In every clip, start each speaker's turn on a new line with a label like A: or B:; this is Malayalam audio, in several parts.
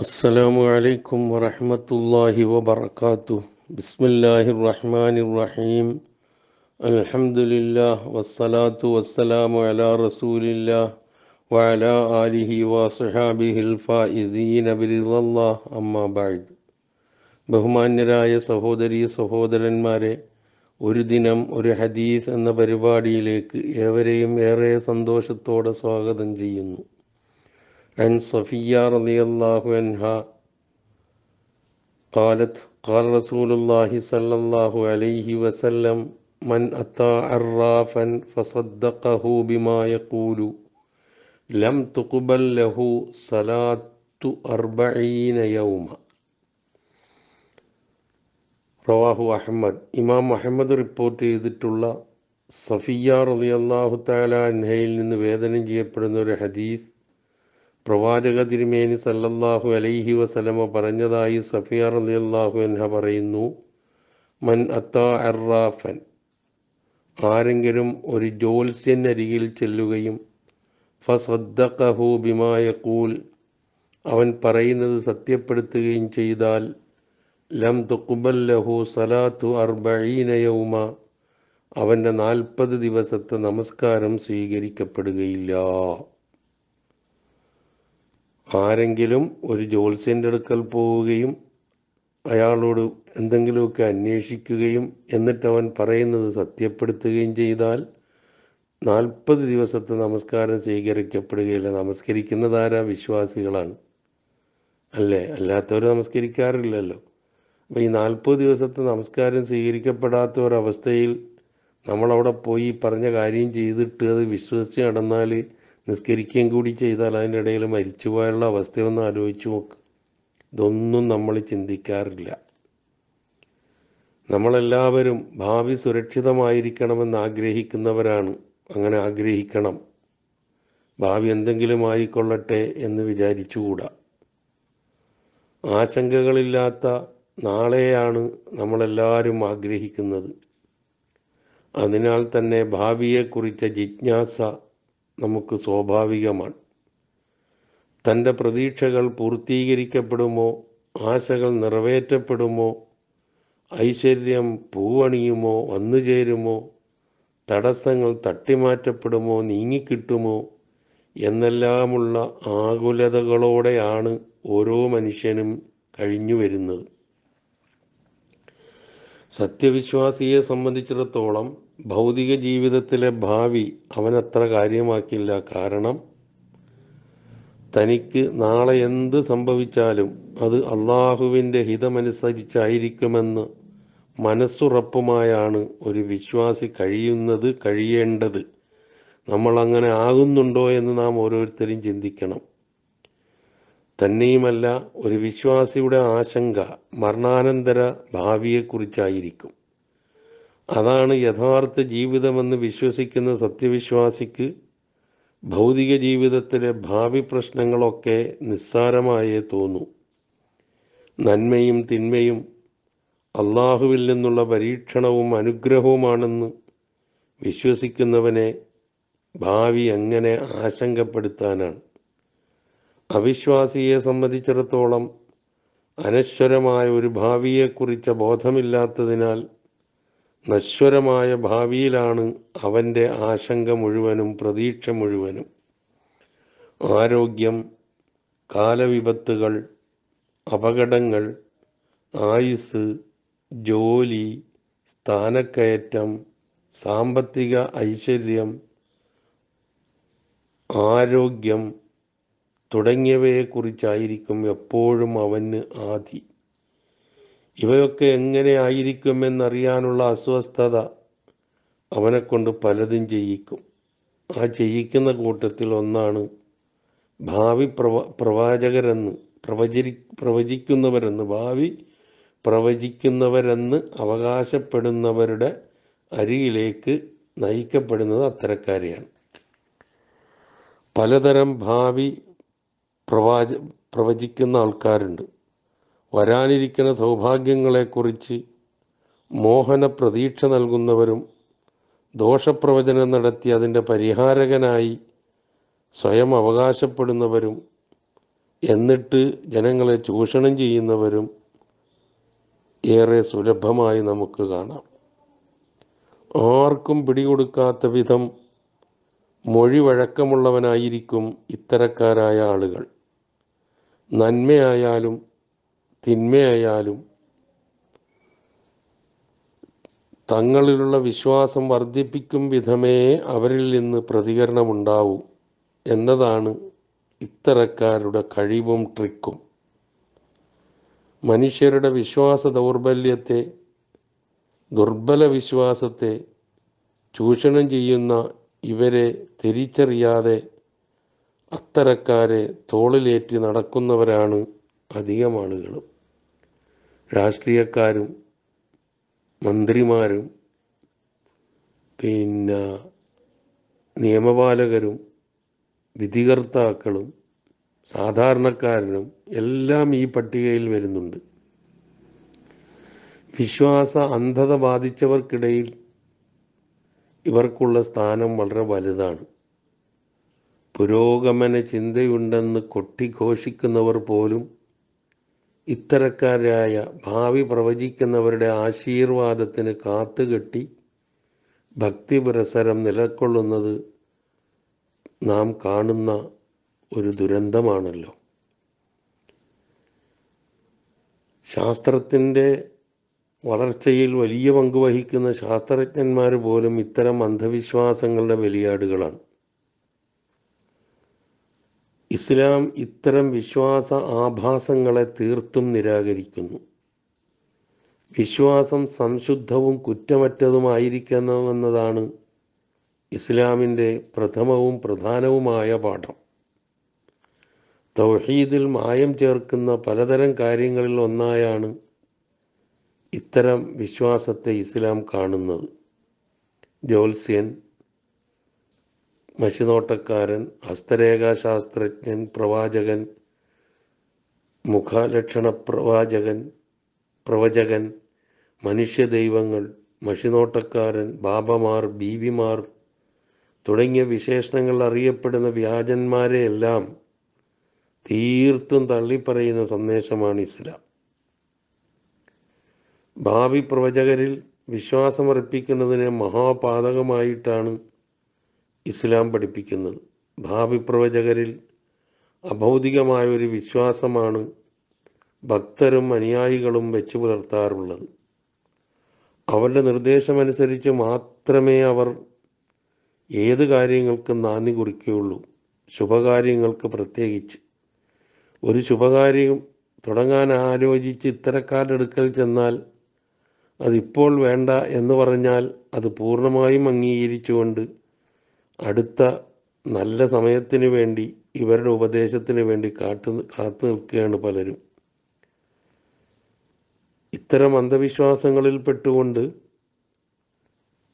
A: السلام عليكم ورحمة الله وبركاته بسم الله الرحمن الرحيم الحمد لله والصلاة والسلام على رسول الله وعلى آله وصحابه الفائزين برضا الله أما بعد ബഹുമാന്യരായ സഹോദരി സഹോദരന്മാരെ ഒരു ദിനം ഒരു ഹദീസ് എന്ന പരിപാടിയിലേക്ക് ഏവരെയും ഏറെ സന്തോഷത്തോടെ സ്വാഗതം ചെയ്യുന്നു عن صفية رضي الله عنها قالت قال رسول الله صلى الله عليه وسلم من أتى عرافا فصدقه بما يقول لم تقبل له صلاة أربعين يوما റവാഹു അഹമ്മദ് ഇമാം അഹമ്മദ് റിപ്പോർട്ട് ചെയ്തിട്ടുള്ള സഫിയ റളിയല്ലാഹു തആല അൻഹയിൽ നിന്ന് വേദനം ചെയ്യപ്പെടുന്ന ഒരു ഹദീസ് പ്രവാചക തിരുമേനി സല്ലല്ലാഹു അലൈഹി വസലമ പറഞ്ഞതായി സഫിയ റളിയല്ലാഹു അൻഹ പറയുന്നു മൻ അത്താ അറാഫൻ ആരെങ്കിലും ഒരു ജ്യോത്സ്യനരികിൽ ചെല്ലുകയും ഫസദ്ദഖഹു ബിമാ യഖൂൽ അവൻ പറയുന്നത് സത്യപ്പെടുത്തുകയും ചെയ്താൽ ലം തുക്കുബൽ ലഹു സലാത്തു അർബീനയവുമ അവൻ്റെ നാൽപ്പത് ദിവസത്തെ നമസ്കാരം സ്വീകരിക്കപ്പെടുകയില്ല ആരെങ്കിലും ഒരു ജ്യോത്സ്യൻ്റെ അടുക്കൽ പോവുകയും അയാളോട് എന്തെങ്കിലുമൊക്കെ അന്വേഷിക്കുകയും എന്നിട്ട് അവൻ പറയുന്നത് സത്യപ്പെടുത്തുകയും ചെയ്താൽ നാൽപ്പത് ദിവസത്തെ നമസ്കാരം സ്വീകരിക്കപ്പെടുകയില്ല നമസ്കരിക്കുന്നതാരാ വിശ്വാസികളാണ് അല്ലേ അല്ലാത്തവർ നമസ്കരിക്കാറില്ലല്ലോ അപ്പോൾ ഈ നാൽപ്പത് ദിവസത്തെ നമസ്കാരം സ്വീകരിക്കപ്പെടാത്ത ഒരവസ്ഥയിൽ നമ്മളവിടെ പോയി പറഞ്ഞ കാര്യം ചെയ്തിട്ട് അത് വിശ്വസിച്ച് നടന്നാൽ നിസ്കരിക്കുകയും കൂടി ചെയ്താൽ അതിൻ്റെ ഇടയിൽ മരിച്ചു പോയുള്ള അവസ്ഥയൊന്ന് ആലോചിച്ച് നോക്ക് ഇതൊന്നും നമ്മൾ ചിന്തിക്കാറില്ല നമ്മളെല്ലാവരും ഭാവി സുരക്ഷിതമായിരിക്കണമെന്ന് ആഗ്രഹിക്കുന്നവരാണ് അങ്ങനെ ആഗ്രഹിക്കണം ഭാവി എന്തെങ്കിലും ആയിക്കൊള്ളട്ടെ എന്ന് വിചാരിച്ചുകൂടാ ആശങ്കകളില്ലാത്ത നാളെയാണ് നമ്മളെല്ലാവരും ആഗ്രഹിക്കുന്നത് അതിനാൽ തന്നെ ഭാവിയെക്കുറിച്ച ജിജ്ഞാസ നമുക്ക് സ്വാഭാവികമാണ് തൻ്റെ പ്രതീക്ഷകൾ പൂർത്തീകരിക്കപ്പെടുമോ ആശകൾ നിറവേറ്റപ്പെടുമോ ഐശ്വര്യം പൂവണിയുമോ വന്നു ചേരുമോ തടസ്സങ്ങൾ തട്ടിമാറ്റപ്പെടുമോ നീങ്ങിക്കിട്ടുമോ എന്നെല്ലാമുള്ള ആകുലതകളോടെയാണ് ഓരോ മനുഷ്യനും കഴിഞ്ഞു വരുന്നത് സത്യവിശ്വാസിയെ സംബന്ധിച്ചിടത്തോളം ഭൗതിക ജീവിതത്തിലെ ഭാവി അവനത്ര കാര്യമാക്കില്ല കാരണം തനിക്ക് നാളെ എന്ത് സംഭവിച്ചാലും അത് അള്ളാഹുവിൻ്റെ ഹിതമനുസരിച്ചായിരിക്കുമെന്ന് മനസ്സുറപ്പുമായാണ് ഒരു വിശ്വാസി കഴിയുന്നത് കഴിയേണ്ടത് നമ്മൾ അങ്ങനെ ആകുന്നുണ്ടോ എന്ന് നാം ഓരോരുത്തരും ചിന്തിക്കണം തന്നെയുമല്ല ഒരു വിശ്വാസിയുടെ ആശങ്ക മരണാനന്തര ഭാവിയെക്കുറിച്ചായിരിക്കും അതാണ് യഥാർത്ഥ ജീവിതമെന്ന് വിശ്വസിക്കുന്ന സത്യവിശ്വാസിക്ക് ഭൗതിക ജീവിതത്തിലെ ഭാവി പ്രശ്നങ്ങളൊക്കെ നിസ്സാരമായേ തോന്നൂ നന്മയും തിന്മയും അള്ളാഹുവിൽ നിന്നുള്ള പരീക്ഷണവും അനുഗ്രഹവുമാണെന്ന് വിശ്വസിക്കുന്നവനെ ഭാവി എങ്ങനെ ആശങ്കപ്പെടുത്താനാണ് അവിശ്വാസിയെ സംബന്ധിച്ചിടത്തോളം അനശ്വരമായ ഒരു ഭാവിയെക്കുറിച്ച ബോധമില്ലാത്തതിനാൽ നശ്വരമായ ഭാവിയിലാണ് അവൻ്റെ ആശങ്ക മുഴുവനും പ്രതീക്ഷ മുഴുവനും ആരോഗ്യം കാലവിപത്തുകൾ അപകടങ്ങൾ ആയുസ് ജോലി സ്ഥാനക്കയറ്റം സാമ്പത്തിക ഐശ്വര്യം ആരോഗ്യം തുടങ്ങിയവയെക്കുറിച്ചായിരിക്കും എപ്പോഴും അവന് ആദി ഇവയൊക്കെ എങ്ങനെ ആയിരിക്കുമെന്നറിയാനുള്ള അസ്വസ്ഥത അവനെക്കൊണ്ട് പലതും ചെയ്യിക്കും ആ ചെയ്യിക്കുന്ന കൂട്ടത്തിൽ ഒന്നാണ് ഭാവി പ്രവ പ്രവാചകരെന്ന് പ്രവചരി പ്രവചിക്കുന്നവരെന്ന് ഭാവി പ്രവചിക്കുന്നവരെന്ന് അവകാശപ്പെടുന്നവരുടെ അരികിലേക്ക് നയിക്കപ്പെടുന്നത് അത്തരക്കാരെയാണ് പലതരം ഭാവി പ്രവാച പ്രവചിക്കുന്ന ആൾക്കാരുണ്ട് വരാനിരിക്കുന്ന സൗഭാഗ്യങ്ങളെക്കുറിച്ച് മോഹന പ്രതീക്ഷ നൽകുന്നവരും ദോഷപ്രവചനം നടത്തി അതിൻ്റെ പരിഹാരകനായി സ്വയം അവകാശപ്പെടുന്നവരും എന്നിട്ട് ജനങ്ങളെ ചൂഷണം ചെയ്യുന്നവരും ഏറെ സുലഭമായി നമുക്ക് കാണാം ആർക്കും പിടികൊടുക്കാത്ത വിധം മൊഴി വഴക്കമുള്ളവനായിരിക്കും ഇത്തരക്കാരായ ആളുകൾ നന്മയായാലും തിന്മയായാലും തങ്ങളിലുള്ള വിശ്വാസം വർദ്ധിപ്പിക്കും വിധമേ അവരിൽ നിന്ന് പ്രതികരണമുണ്ടാവൂ എന്നതാണ് ഇത്തരക്കാരുടെ കഴിവും ട്രിക്കും മനുഷ്യരുടെ വിശ്വാസ ദൗർബല്യത്തെ ദുർബല വിശ്വാസത്തെ ചൂഷണം ചെയ്യുന്ന ഇവരെ തിരിച്ചറിയാതെ അത്തരക്കാരെ തോളിലേറ്റി നടക്കുന്നവരാണ് അധികം ആളുകളും രാഷ്ട്രീയക്കാരും മന്ത്രിമാരും പിന്നെ നിയമപാലകരും വിധികർത്താക്കളും സാധാരണക്കാരനും എല്ലാം ഈ പട്ടികയിൽ വരുന്നുണ്ട് വിശ്വാസ അന്ധത ബാധിച്ചവർക്കിടയിൽ ഇവർക്കുള്ള സ്ഥാനം വളരെ വലുതാണ് പുരോഗമന ചിന്തയുണ്ടെന്ന് കൊട്ടിഘോഷിക്കുന്നവർ പോലും ഇത്തരക്കാരായ ഭാവി പ്രവചിക്കുന്നവരുടെ ആശീർവാദത്തിന് കാത്തുകെട്ടി ഭക്തി പുരസരം നിലക്കൊള്ളുന്നത് നാം കാണുന്ന ഒരു ദുരന്തമാണല്ലോ ശാസ്ത്രത്തിൻ്റെ വളർച്ചയിൽ വലിയ പങ്കുവഹിക്കുന്ന വഹിക്കുന്ന ശാസ്ത്രജ്ഞന്മാർ പോലും ഇത്തരം അന്ധവിശ്വാസങ്ങളുടെ ബലിയാടുകളാണ് ഇസ്ലാം ഇത്തരം വിശ്വാസ ആഭാസങ്ങളെ തീർത്തും നിരാകരിക്കുന്നു വിശ്വാസം സംശുദ്ധവും കുറ്റമറ്റതുമായിരിക്കണമെന്നതാണ് ഇസ്ലാമിൻ്റെ പ്രഥമവും പ്രധാനവുമായ പാഠം തൗഹീദിൽ മായം ചേർക്കുന്ന പലതരം കാര്യങ്ങളിൽ ഒന്നായാണ് ഇത്തരം വിശ്വാസത്തെ ഇസ്ലാം കാണുന്നത് ജോത്സ്യൻ മഷിനോട്ടക്കാരൻ ഹസ്തരേഖാശാസ്ത്രജ്ഞൻ പ്രവാചകൻ മുഖാലക്ഷണ പ്രവാചകൻ പ്രവചകൻ മനുഷ്യദൈവങ്ങൾ മഷിനോട്ടക്കാരൻ ബാബമാർ ബീവിമാർ തുടങ്ങിയ വിശേഷണങ്ങൾ അറിയപ്പെടുന്ന വ്യാജന്മാരെയെല്ലാം തീർത്തും തള്ളിപ്പറയുന്ന സന്ദേശമാണ് ഇസ്ലാം ഭാവി പ്രവചകരിൽ വിശ്വാസമർപ്പിക്കുന്നതിനെ മഹാപാതകമായിട്ടാണ് ഇസ്ലാം പഠിപ്പിക്കുന്നത് ഭാവി പ്രവചകരിൽ അഭൗതികമായ ഒരു വിശ്വാസമാണ് ഭക്തരും അനുയായികളും വെച്ചു പുലർത്താറുള്ളത് അവരുടെ നിർദ്ദേശമനുസരിച്ച് മാത്രമേ അവർ ഏത് കാര്യങ്ങൾക്കും നാന്ദി കുറിക്കുകയുള്ളൂ ശുഭകാര്യങ്ങൾക്ക് പ്രത്യേകിച്ച് ഒരു ശുഭകാര്യം തുടങ്ങാൻ ആലോചിച്ച് ഇത്തരക്കാരെടുക്കൽ ചെന്നാൽ അതിപ്പോൾ വേണ്ട എന്ന് പറഞ്ഞാൽ അത് പൂർണ്ണമായും അംഗീകരിച്ചുകൊണ്ട് അടുത്ത നല്ല സമയത്തിന് വേണ്ടി ഇവരുടെ ഉപദേശത്തിന് വേണ്ടി കാട്ടു കാത്തു നിൽക്കുകയാണ് പലരും ഇത്തരം അന്ധവിശ്വാസങ്ങളിൽ പെട്ടുകൊണ്ട്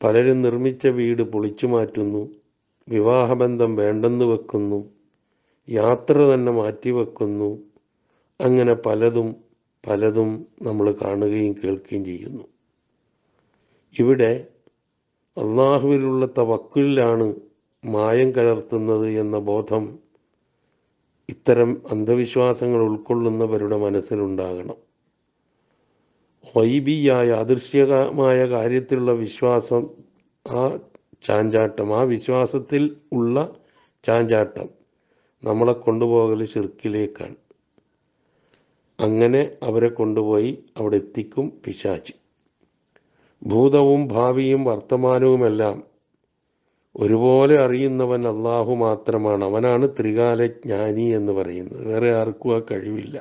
A: പലരും നിർമ്മിച്ച വീട് പൊളിച്ചു മാറ്റുന്നു വിവാഹബന്ധം വേണ്ടെന്ന് വെക്കുന്നു യാത്ര തന്നെ മാറ്റിവെക്കുന്നു അങ്ങനെ പലതും പലതും നമ്മൾ കാണുകയും കേൾക്കുകയും ചെയ്യുന്നു ഇവിടെ അള്ളാഹുവിലുള്ള തവക്കുലിലാണ് മായം കലർത്തുന്നത് എന്ന ബോധം ഇത്തരം അന്ധവിശ്വാസങ്ങൾ ഉൾക്കൊള്ളുന്നവരുടെ മനസ്സിലുണ്ടാകണം വൈബിയായ അദൃശ്യമായ കാര്യത്തിലുള്ള വിശ്വാസം ആ ചാഞ്ചാട്ടം ആ വിശ്വാസത്തിൽ ഉള്ള ചാഞ്ചാട്ടം നമ്മളെ കൊണ്ടുപോകൽ ചെറുക്കിലേക്കാണ് അങ്ങനെ അവരെ കൊണ്ടുപോയി അവിടെ എത്തിക്കും പിശാച്ച് ഭൂതവും ഭാവിയും വർത്തമാനവുമെല്ലാം ഒരുപോലെ അറിയുന്നവൻ അള്ളാഹു മാത്രമാണ് അവനാണ് ത്രികാലജ്ഞാനി എന്ന് പറയുന്നത് വേറെ ആർക്കും ആ കഴിവില്ല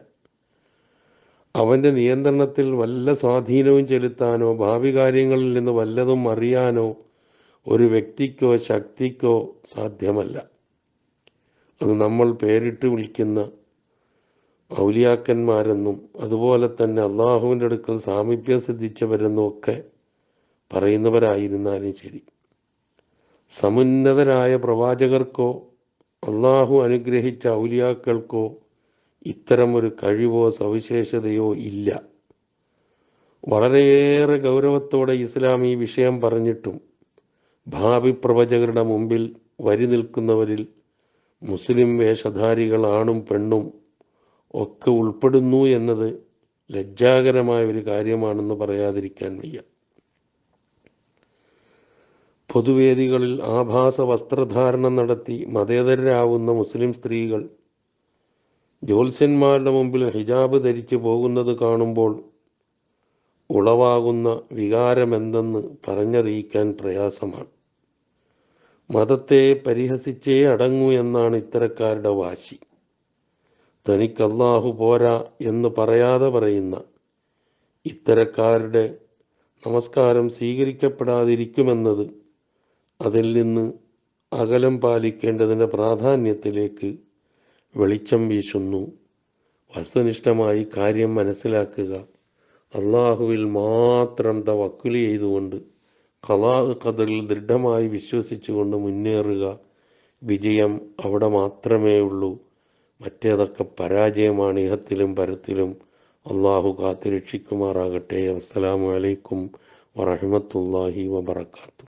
A: അവൻ്റെ നിയന്ത്രണത്തിൽ വല്ല സ്വാധീനവും ചെലുത്താനോ ഭാവി കാര്യങ്ങളിൽ നിന്ന് വല്ലതും അറിയാനോ ഒരു വ്യക്തിക്കോ ശക്തിക്കോ സാധ്യമല്ല അത് നമ്മൾ പേരിട്ട് വിളിക്കുന്ന ഔലിയാക്കന്മാരെന്നും അതുപോലെ തന്നെ അള്ളാഹുവിൻ്റെ അടുക്കൽ സാമീപ്യം സിദ്ധിച്ചവരെന്നും ഒക്കെ പറയുന്നവരായിരുന്നാലും ശരി സമുന്നതരായ പ്രവാചകർക്കോ അള്ളാഹു അനുഗ്രഹിച്ച ഔലിയാക്കൾക്കോ ഇത്തരം ഒരു കഴിവോ സവിശേഷതയോ ഇല്ല വളരെയേറെ ഗൗരവത്തോടെ ഇസ്ലാം ഈ വിഷയം പറഞ്ഞിട്ടും ഭാവി പ്രവചകരുടെ മുമ്പിൽ വരി നിൽക്കുന്നവരിൽ മുസ്ലിം വേഷധാരികൾ ആണും പെണ്ണും ഒക്കെ ഉൾപ്പെടുന്നു എന്നത് ലജ്ജാകരമായ ഒരു കാര്യമാണെന്ന് പറയാതിരിക്കാൻ വയ്യ പൊതുവേദികളിൽ ആഭാസ വസ്ത്രധാരണം നടത്തി മതേതരരാവുന്ന മുസ്ലിം സ്ത്രീകൾ ജ്യോത്സ്യന്മാരുടെ മുമ്പിൽ ഹിജാബ് ധരിച്ചു പോകുന്നത് കാണുമ്പോൾ ഉളവാകുന്ന വികാരമെന്തെന്ന് പറഞ്ഞറിയിക്കാൻ പ്രയാസമാണ് മതത്തെ പരിഹസിച്ചേ അടങ്ങൂ എന്നാണ് ഇത്തരക്കാരുടെ വാശി തനിക്കല്ലാഹു പോരാ എന്ന് പറയാതെ പറയുന്ന ഇത്തരക്കാരുടെ നമസ്കാരം സ്വീകരിക്കപ്പെടാതിരിക്കുമെന്നത് അതിൽ നിന്ന് അകലം പാലിക്കേണ്ടതിൻ്റെ പ്രാധാന്യത്തിലേക്ക് വെളിച്ചം വീശുന്നു വസ്തുനിഷ്ഠമായി കാര്യം മനസ്സിലാക്കുക അള്ളാഹുവിൽ മാത്രം തവക്കുലി ചെയ്തുകൊണ്ട് കലാ കഥറിൽ ദൃഢമായി വിശ്വസിച്ചുകൊണ്ട് മുന്നേറുക വിജയം അവിടെ മാത്രമേ ഉള്ളൂ മറ്റേതൊക്കെ പരാജയമാണ് ഇഹത്തിലും പരത്തിലും അള്ളാഹു കാത്തുരക്ഷിക്കുമാറാകട്ടെ അസ്സലാമലൈക്കും വറഹമത്തല്ലാഹി വബർക്കാത്തു